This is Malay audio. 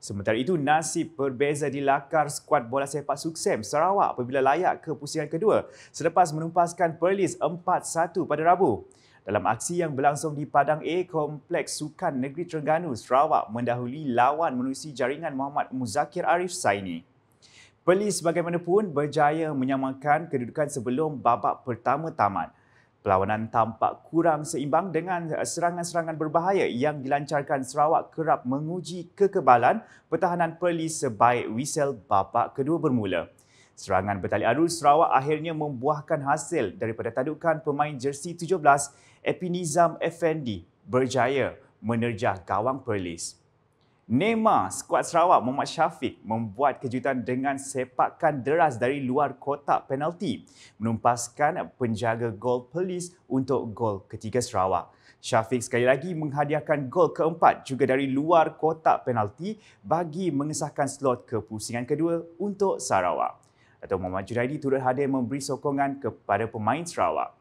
Sementara itu, nasib berbeza di lakar skuad bola sepak Suksem Sarawak apabila layak ke pusingan kedua selepas menumpaskan Perlis 4-1 pada Rabu. Dalam aksi yang berlangsung di Padang A, Kompleks Sukan Negeri Terengganu, Sarawak mendahului lawan menerusi jaringan Muhammad Muzakir Arif Saini. Perlis bagaimanapun berjaya menyamakan kedudukan sebelum babak pertama tamat. Perlawanan tampak kurang seimbang dengan eh, serangan-serangan berbahaya yang dilancarkan Sarawak kerap menguji kekebalan pertahanan Perlis sebaik whistle babak kedua bermula. Serangan bertali arus Sarawak akhirnya membuahkan hasil daripada tadukan pemain jersey 17 Epinizam Effendi berjaya menerjah gawang Perlis. Neymar, skuad Sarawak Muhammad Syafiq membuat kejutan dengan sepakan deras dari luar kotak penalti menumpaskan penjaga gol pelis untuk gol ketiga Sarawak. Syafiq sekali lagi menghadiahkan gol keempat juga dari luar kotak penalti bagi mengesahkan slot kepusingan kedua untuk Sarawak. Dato' Muhammad Junaidi turut hadir memberi sokongan kepada pemain Sarawak.